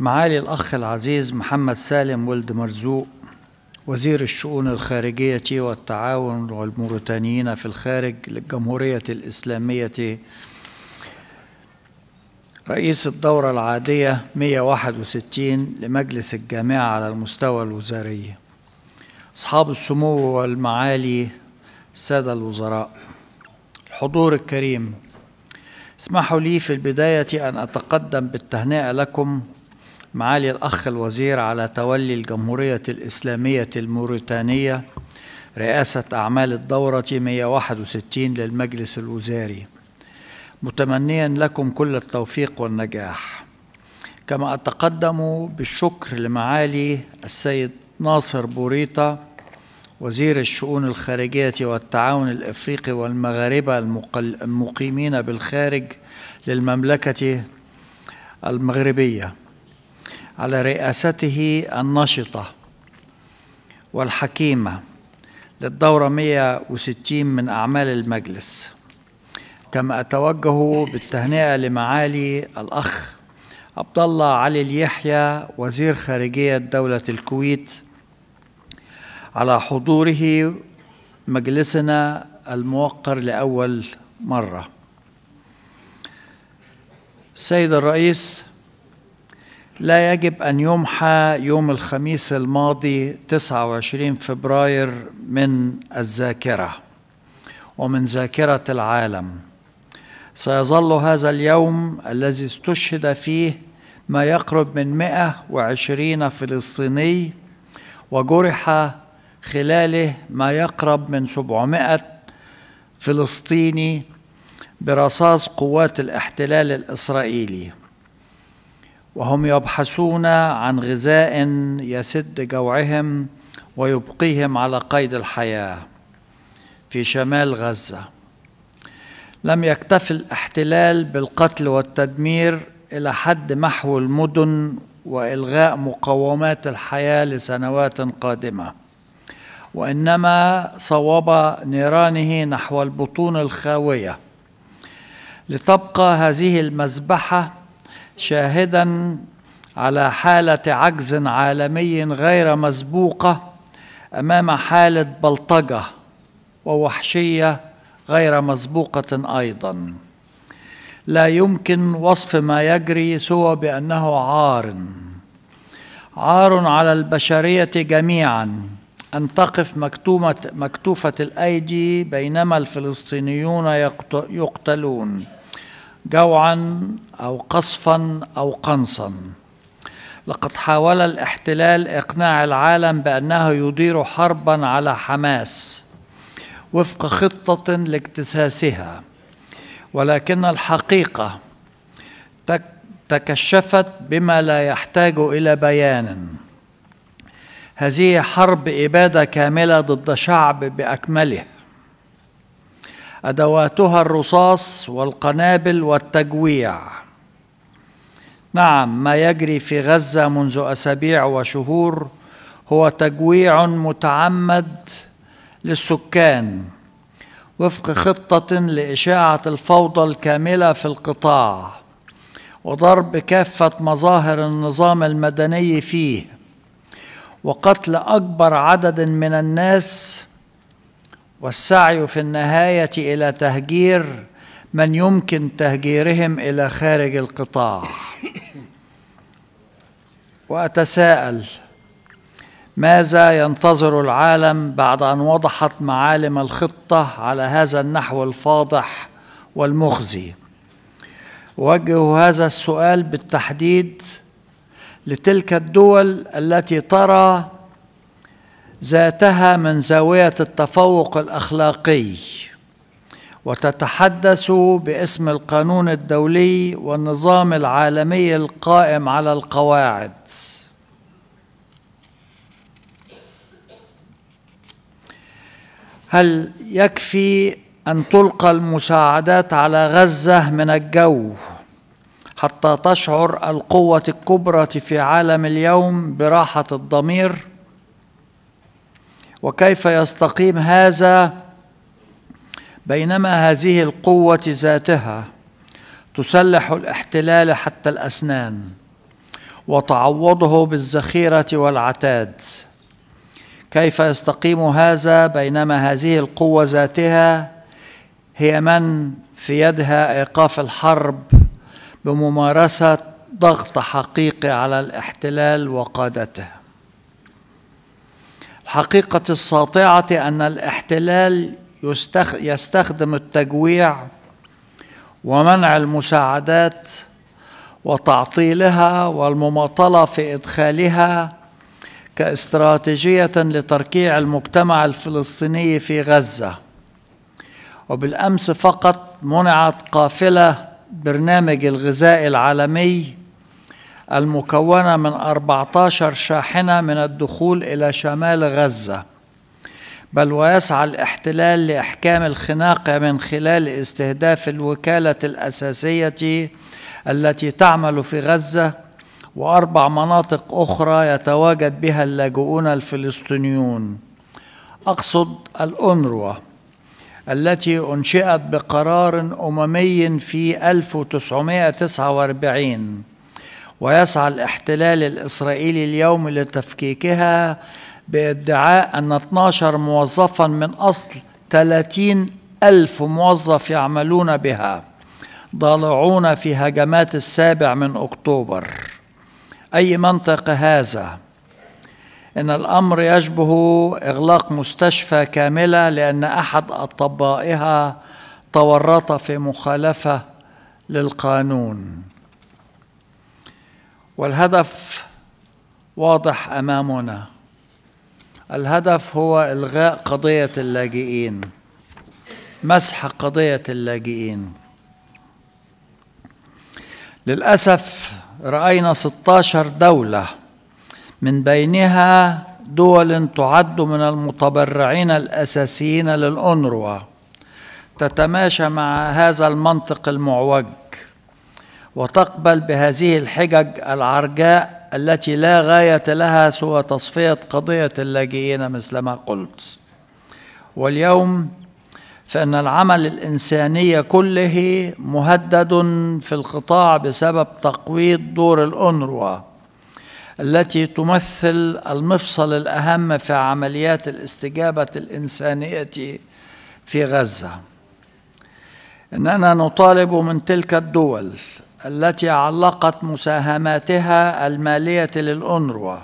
معالي الأخ العزيز محمد سالم ولد مرزوق وزير الشؤون الخارجية والتعاون والموريتانيين في الخارج للجمهورية الإسلامية رئيس الدورة العادية 161 لمجلس الجامعة على المستوى الوزاري أصحاب السمو والمعالي السادة الوزراء الحضور الكريم اسمحوا لي في البداية أن أتقدم بالتهنئة لكم معالي الأخ الوزير على تولي الجمهورية الإسلامية الموريتانية رئاسة أعمال الدورة 161 للمجلس الوزاري متمنيا لكم كل التوفيق والنجاح كما أتقدم بالشكر لمعالي السيد ناصر بوريطة وزير الشؤون الخارجية والتعاون الإفريقي والمغاربة المقيمين بالخارج للمملكة المغربية على رئاسته النشطة والحكيمة للدورة 160 من أعمال المجلس كما أتوجه بالتهنئة لمعالي الأخ عبد الله علي اليحيى وزير خارجية دولة الكويت على حضوره مجلسنا الموقر لأول مرة السيد الرئيس لا يجب أن يمحى يوم الخميس الماضي 29 فبراير من الذاكرة ومن ذاكرة العالم سيظل هذا اليوم الذي استشهد فيه ما يقرب من 120 فلسطيني وجرح خلاله ما يقرب من 700 فلسطيني برصاص قوات الاحتلال الإسرائيلي وهم يبحثون عن غذاء يسد جوعهم ويبقيهم على قيد الحياه في شمال غزه لم يكتف الاحتلال بالقتل والتدمير الى حد محو المدن والغاء مقومات الحياه لسنوات قادمه وانما صوب نيرانه نحو البطون الخاويه لتبقى هذه المذبحه شاهدا على حاله عجز عالمي غير مسبوقه امام حاله بلطجه ووحشيه غير مسبوقه ايضا لا يمكن وصف ما يجري سوى بانه عار عار على البشريه جميعا أن تقف مكتومة مكتوفة الأيدي بينما الفلسطينيون يقتلون جوعا أو قصفا أو قنصا لقد حاول الاحتلال إقناع العالم بأنه يدير حربا على حماس وفق خطة لاكتساسها ولكن الحقيقة تكشفت بما لا يحتاج إلى بيان هذه حرب إبادة كاملة ضد شعب بأكمله أدواتها الرصاص والقنابل والتجويع نعم ما يجري في غزة منذ أسابيع وشهور هو تجويع متعمد للسكان وفق خطة لإشاعة الفوضى الكاملة في القطاع وضرب كافة مظاهر النظام المدني فيه وقتل أكبر عدد من الناس والسعي في النهايه الى تهجير من يمكن تهجيرهم الى خارج القطاع واتساءل ماذا ينتظر العالم بعد ان وضحت معالم الخطه على هذا النحو الفاضح والمخزي وجه هذا السؤال بالتحديد لتلك الدول التي ترى ذاتها من زاويه التفوق الاخلاقي وتتحدث باسم القانون الدولي والنظام العالمي القائم على القواعد هل يكفي ان تلقى المساعدات على غزه من الجو حتى تشعر القوه الكبرى في عالم اليوم براحه الضمير وكيف يستقيم هذا بينما هذه القوة ذاتها تسلح الاحتلال حتى الأسنان وتعوضه بالذخيرة والعتاد كيف يستقيم هذا بينما هذه القوة ذاتها هي من في يدها إيقاف الحرب بممارسة ضغط حقيقي على الاحتلال وقادته الحقيقة الساطعة أن الاحتلال يستخدم التجويع ومنع المساعدات وتعطيلها والمماطلة في إدخالها كاستراتيجية لتركيع المجتمع الفلسطيني في غزة وبالأمس فقط منعت قافلة برنامج الغذاء العالمي المكونة من 14 شاحنة من الدخول إلى شمال غزة بل ويسعى الاحتلال لإحكام الخناق من خلال استهداف الوكالة الأساسية التي تعمل في غزة وأربع مناطق أخرى يتواجد بها اللاجئون الفلسطينيون أقصد الأنروة التي أنشئت بقرار أممي في 1949 ويسعى الاحتلال الإسرائيلي اليوم لتفكيكها بادعاء أن 12 موظفا من أصل 30 ألف موظف يعملون بها ضالعون في هجمات السابع من أكتوبر أي منطق هذا؟ إن الأمر يشبه إغلاق مستشفى كاملة لأن أحد أطبائها تورط في مخالفة للقانون والهدف واضح امامنا الهدف هو الغاء قضيه اللاجئين مسح قضيه اللاجئين للاسف راينا 16 دوله من بينها دول تعد من المتبرعين الاساسيين للأونروا تتماشى مع هذا المنطق المعوج وتقبل بهذه الحجج العرجاء التي لا غاية لها سوى تصفية قضية اللاجئين مثلما قلت واليوم فإن العمل الإنساني كله مهدد في القطاع بسبب تقويض دور الأنروا التي تمثل المفصل الأهم في عمليات الاستجابة الإنسانية في غزة إننا نطالب من تلك الدول التي علقت مساهماتها المالية للأنروا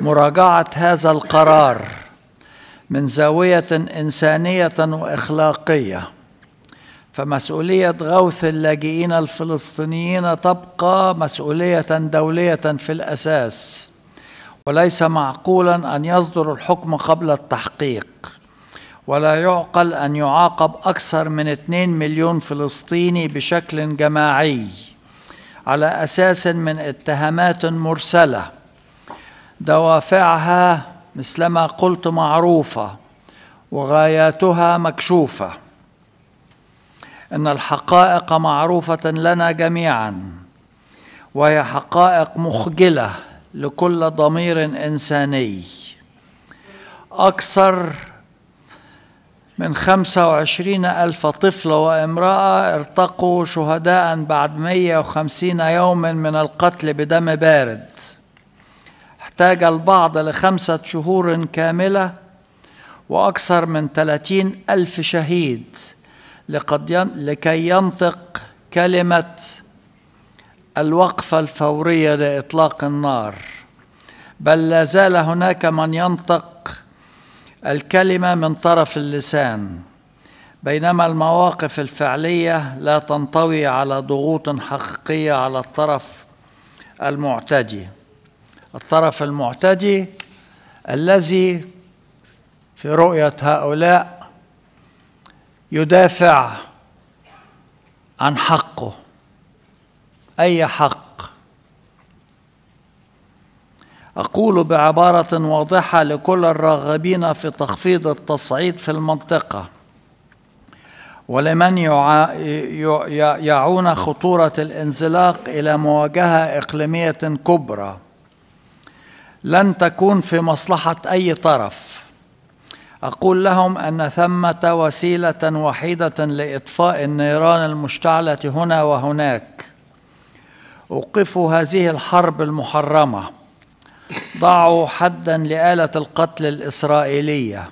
مراجعة هذا القرار من زاوية إنسانية وإخلاقية فمسؤولية غوث اللاجئين الفلسطينيين تبقى مسؤولية دولية في الأساس وليس معقولا أن يصدر الحكم قبل التحقيق ولا يعقل أن يعاقب أكثر من 2 مليون فلسطيني بشكل جماعي على أساس من اتهامات مرسلة دوافعها مثلما قلت معروفة وغاياتها مكشوفة إن الحقائق معروفة لنا جميعا وهي حقائق مخجلة لكل ضمير إنساني أكثر من وعشرين ألف طفل وامرأة ارتقوا شهداء بعد 150 يوما من القتل بدم بارد احتاج البعض لخمسة شهور كاملة وأكثر من ثلاثين ألف شهيد لكي ينطق كلمة الوقفة الفورية لإطلاق النار بل لا زال هناك من ينطق الكلمة من طرف اللسان بينما المواقف الفعلية لا تنطوي على ضغوط حقيقية على الطرف المعتدي الطرف المعتدي الذي في رؤية هؤلاء يدافع عن حقه أي حق أقول بعبارة واضحة لكل الراغبين في تخفيض التصعيد في المنطقة ولمن يعون خطورة الانزلاق إلى مواجهة إقليمية كبرى لن تكون في مصلحة أي طرف أقول لهم أن ثمة وسيلة وحيدة لإطفاء النيران المشتعلة هنا وهناك أوقفوا هذه الحرب المحرمة ضعوا حدا لآلة القتل الإسرائيلية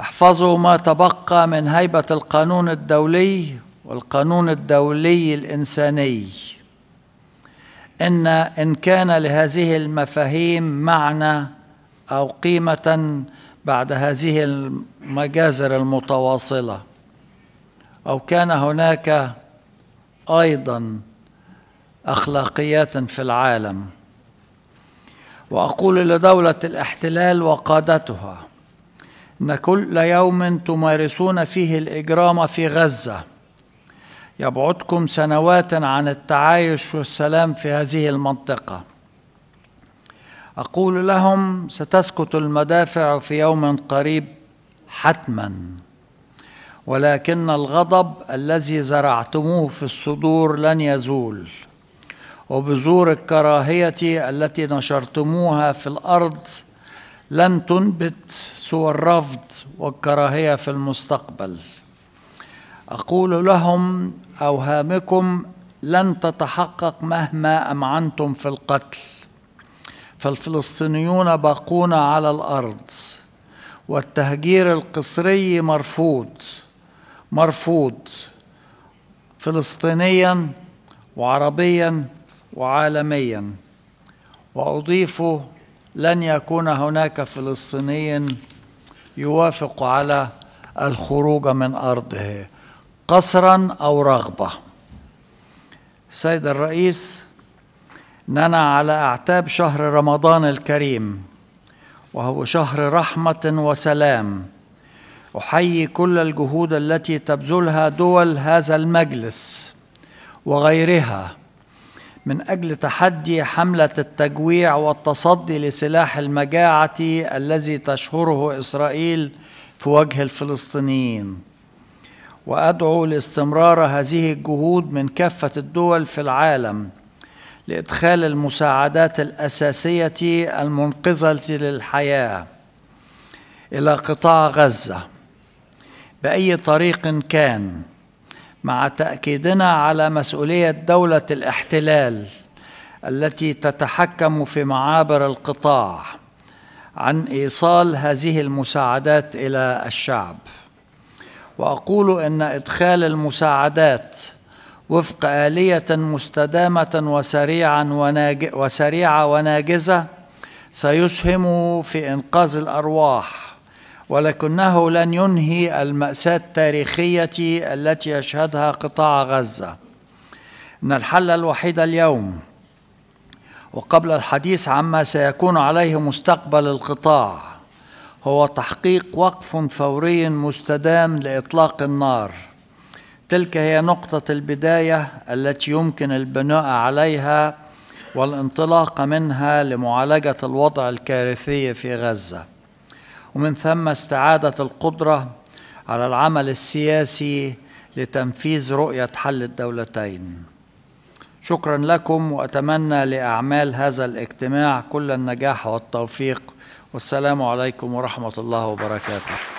احفظوا ما تبقى من هيبة القانون الدولي والقانون الدولي الإنساني إن إن كان لهذه المفاهيم معنى أو قيمة بعد هذه المجازر المتواصلة أو كان هناك أيضا أخلاقيات في العالم واقول لدوله الاحتلال وقادتها ان كل يوم تمارسون فيه الاجرام في غزه يبعدكم سنوات عن التعايش والسلام في هذه المنطقه اقول لهم ستسكت المدافع في يوم قريب حتما ولكن الغضب الذي زرعتموه في الصدور لن يزول وبذور الكراهية التي نشرتموها في الأرض لن تنبت سوى الرفض والكراهية في المستقبل أقول لهم أوهامكم لن تتحقق مهما أمعنتم في القتل فالفلسطينيون باقون على الأرض والتهجير القسري مرفوض مرفوض فلسطينيا وعربيا وعالميا واضيف لن يكون هناك فلسطيني يوافق على الخروج من ارضه قصرا او رغبه سيد الرئيس ننا على اعتاب شهر رمضان الكريم وهو شهر رحمه وسلام احيي كل الجهود التي تبذلها دول هذا المجلس وغيرها من أجل تحدي حملة التجويع والتصدي لسلاح المجاعة الذي تشهره إسرائيل في وجه الفلسطينيين وأدعو لاستمرار هذه الجهود من كافة الدول في العالم لإدخال المساعدات الأساسية المنقذة للحياة إلى قطاع غزة بأي طريق كان مع تاكيدنا على مسؤوليه دوله الاحتلال التي تتحكم في معابر القطاع عن ايصال هذه المساعدات الى الشعب واقول ان ادخال المساعدات وفق آلية مستدامة وسريعا وسريعة وناجزة سيسهم في إنقاذ الأرواح ولكنه لن ينهي المأساة التاريخية التي يشهدها قطاع غزة إن الحل الوحيد اليوم وقبل الحديث عما سيكون عليه مستقبل القطاع هو تحقيق وقف فوري مستدام لإطلاق النار تلك هي نقطة البداية التي يمكن البناء عليها والانطلاق منها لمعالجة الوضع الكارثي في غزة ومن ثم استعادة القدرة على العمل السياسي لتنفيذ رؤية حل الدولتين شكرا لكم وأتمنى لأعمال هذا الاجتماع كل النجاح والتوفيق والسلام عليكم ورحمة الله وبركاته